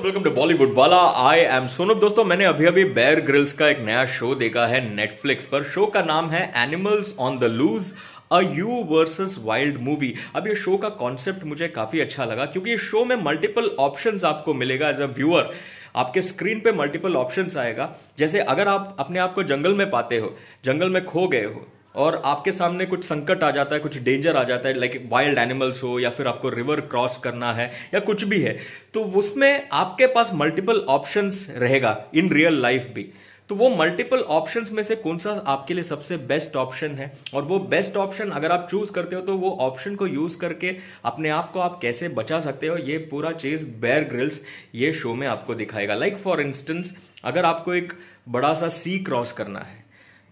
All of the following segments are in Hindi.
वेलकम टू बॉलीवुड वाला आई एम सोनब दोस्तों मैंने अभी अभी बैर ग्रिल्स का एक नया शो देखा है नेटफ्लिक्स पर शो का नाम है animals on the loose a you versus wild movie अब ये शो का कॉन्सेप्ट मुझे काफी अच्छा लगा क्योंकि ये शो में मल्टीपल ऑप्शन आपको मिलेगा एज अ व्यूअर आपके स्क्रीन पे मल्टीपल ऑप्शंस आएगा जैसे अगर आप अपने आप को जंगल में पाते हो जंगल में खो गए हो और आपके सामने कुछ संकट आ जाता है कुछ डेंजर आ जाता है लाइक वाइल्ड एनिमल्स हो या फिर आपको रिवर क्रॉस करना है या कुछ भी है तो उसमें आपके पास मल्टीपल ऑप्शंस रहेगा इन रियल लाइफ भी तो वो मल्टीपल ऑप्शंस में से कौन सा आपके लिए सबसे बेस्ट ऑप्शन है और वो बेस्ट ऑप्शन अगर आप चूज करते हो तो वो ऑप्शन को यूज करके अपने आप को आप कैसे बचा सकते हो ये पूरा चीज बेयर ग्रिल्स ये शो में आपको दिखाएगा लाइक फॉर इंस्टेंस अगर आपको एक बड़ा सा सी क्रॉस करना है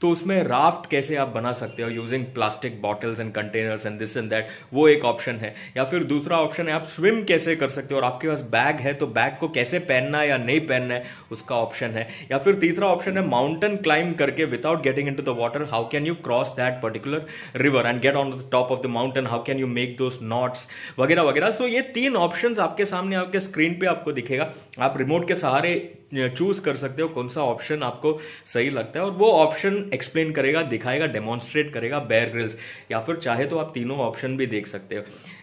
तो उसमें राफ्ट कैसे आप बना सकते हो using plastic bottles and containers and this and that वो एक ऑप्शन है या फिर दूसरा ऑप्शन है आप स्विम कैसे कर सकते हो और आपके पास बैग है तो बैग को कैसे पहनना है या नहीं पहनना है उसका ऑप्शन है या फिर तीसरा ऑप्शन है माउंटेन क्लाइंब करके without getting into the water how can you cross that particular river and get on the top of the mountain how can you make those knots वगैरह वगैरह सो ये तीन ऑप्शन आपके सामने आपके स्क्रीन पे आपको दिखेगा आप रिमोट के सहारे चूज कर सकते हो कौन सा ऑप्शन आपको सही लगता है और वो ऑप्शन एक्सप्लेन करेगा दिखाएगा डेमोन्स्ट्रेट करेगा बेयर ग्रिल्स या फिर चाहे तो आप तीनों ऑप्शन भी देख सकते हो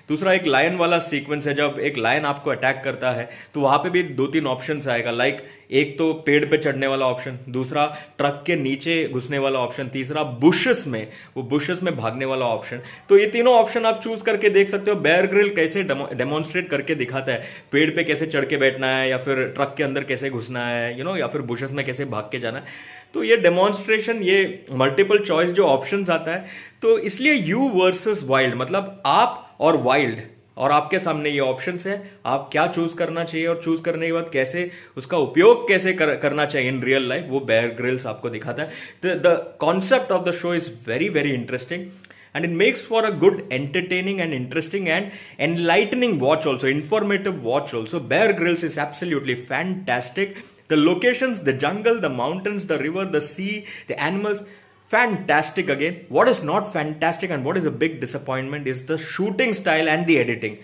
दूसरा एक लाइन वाला सीक्वेंस है जब एक लाइन आपको अटैक करता है तो वहां पे भी दो तीन ऑप्शन आएगा लाइक एक तो पेड़ पे चढ़ने वाला ऑप्शन दूसरा ट्रक के नीचे घुसने वाला ऑप्शन तीसरा बुशेस में वो बुशेस में भागने वाला ऑप्शन तो ये तीनों ऑप्शन आप चूज करके देख सकते हो बैर ग्रिल कैसे डेमोन्स्ट्रेट करके दिखाता है पेड़ पे कैसे चढ़ के बैठना है या फिर ट्रक के अंदर कैसे घुसना है यू you नो know, या फिर बुशेस में कैसे भाग के जाना है तो ये डेमोन्स्ट्रेशन ये मल्टीपल चॉइस जो ऑप्शन आता है तो इसलिए यू वर्सेस वाइल्ड मतलब आप और वाइल्ड और आपके सामने ये ऑप्शन है आप क्या चूज करना चाहिए और चूज करने के बाद कैसे उसका उपयोग कैसे कर, करना चाहिए इन रियल लाइफ वो बेयर ग्रिल्स आपको दिखाता है the concept of the show is very very interesting and it makes for a good entertaining and interesting and enlightening watch also informative watch also bear grylls is absolutely fantastic the locations the jungle the mountains the river the sea the animals fantastic again. What is not fantastic and what is a big disappointment is the shooting style and the editing.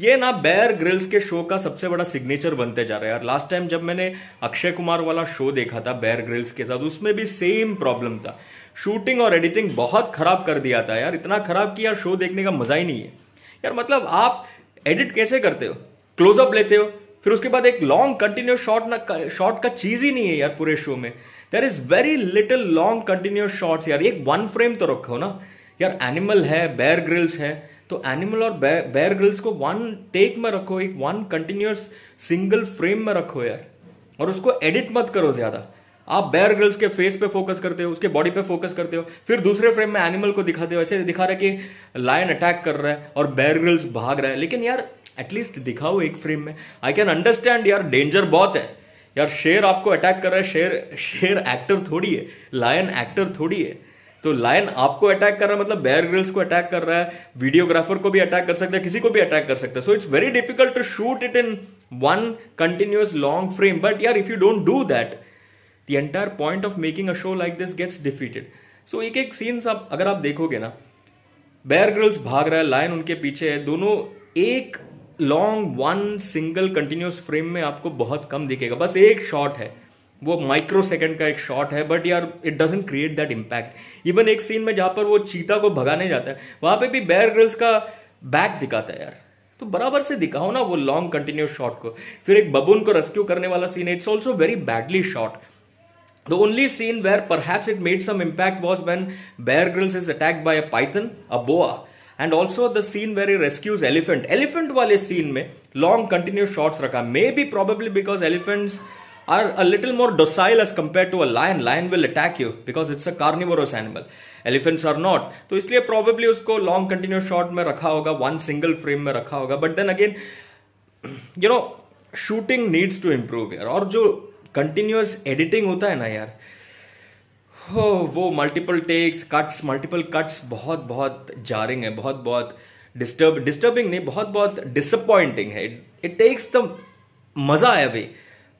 ये ना बेयर ग्रिल्स के शो का सबसे बड़ा सिग्नेचर बनते जा रहा है और लास्ट टाइम जब मैंने अक्षय कुमार वाला शो देखा था बेयर ग्रिल्स के साथ उसमें भी सेम प्रॉब्लम था शूटिंग और एडिटिंग बहुत खराब कर दिया था यार इतना खराब कि यार शो देखने का मजा ही नहीं है यार मतलब आप एडिट कैसे करते हो क्लोजअप लेते हो फिर उसके बाद एक लॉन्ग कंटिन्यूस शॉट ना शॉट का चीज ही नहीं है यार पूरे शो में there is very little long continuous shot यार एक वन फ्रेम तो रखो ना यार एनिमल है बेयर ग्रिल्स है तो एनिमल और बेयर ग्रिल्स को वन टेक में रखो एक वन कंटिन्यूस सिंगल फ्रेम में रखो यार और उसको एडिट मत करो ज्यादा आप बेर ग्रिल्स के फेस पे फोकस करते हो उसके बॉडी पे फोकस करते हो फिर दूसरे फ्रेम में एनिमल को दिखाते हो ऐसे दिखा रहे कि लायन अटैक कर रहा है और बेर ग्रिल्स भाग रहा है लेकिन यार एटलीस्ट दिखाओ एक फ्रेम में आई कैन अंडरस्टैंड यार डेंजर बहुत है यार शेर आपको अटैक कर रहा है शेर शेर एक्टर थोड़ी है लायन एक्टर थोड़ी है तो लायन आपको अटैक कर रहा है मतलब बैर ग्रिल्स को अटैक कर रहा है वीडियोग्राफर को भी अटैक कर सकता है किसी को भी अटैक कर सकता है so it's very difficult to shoot it in one continuous long frame but यार if you don't do that the entire point of making a show like this gets defeated so एक एक सीन्स आप अगर आप देखोगे ना बैर ग्रिल्स भाग रहा है लायन उनके पीछे है दोनों एक long one single continuous frame में आपको बहुत कम दिखेगा बस एक शॉट है वो माइक्रो सेकंड का एक शॉट है बट यार it doesn't create that impact even एक सीन में जहां पर वो चीता को भगाने जाता है वहां पे भी बैर ग्रिल्स का बैक दिखाता है यार तो बराबर से दिखाओ ना वो लॉन्ग कंटिन्यूस शॉट को फिर एक बबून को रेस्क्यू करने वाला scene it's also very badly shot The only scene where perhaps it made some impact was when Bear Grylls is attacked by a python, a boa, and also the scene where he rescues elephant elephant वाले सीन में लॉन्ग कंटिन्यूस शॉर्ट्स रखा may be probably because elephant are a little more docile as compare to a lion lion will attack you because it's a carnivorous animal elephants are not तो इसलिए प्रॉबेबली उसको लॉन्ग कंटिन्यूस शॉर्ट में रखा होगा वन सिंगल फ्रेम में रखा होगा but then again you know shooting needs to improve यार और जो कंटिन्यूस एडिटिंग होता है ना यार वो multiple takes cuts multiple cuts बहुत बहुत जारिंग है बहुत बहुत डिस्टर्ब डिस्टर्बिंग नहीं बहुत बहुत डिसअपॉइंटिंग है इट टेक्स द मजा आया away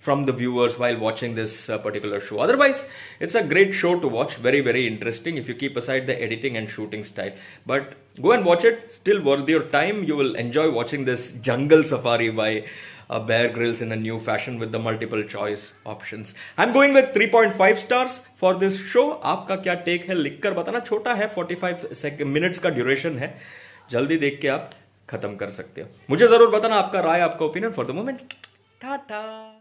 from the viewers while watching this particular show otherwise it's a great show to watch very very interesting if you keep aside the editing and shooting style but go and watch it still worth your time you will enjoy watching this jungle safari by uh, Bear Grylls in a new fashion with the multiple choice options. I'm going with 3.5 stars for this show. आपका क्या टेक है लिखकर बताना छोटा है 45 मिनट्स का ड्यूरेशन है जल्दी देख के आप खत्म कर सकते हो मुझे जरूर बताना आपका राय आपका opinion for the moment Tata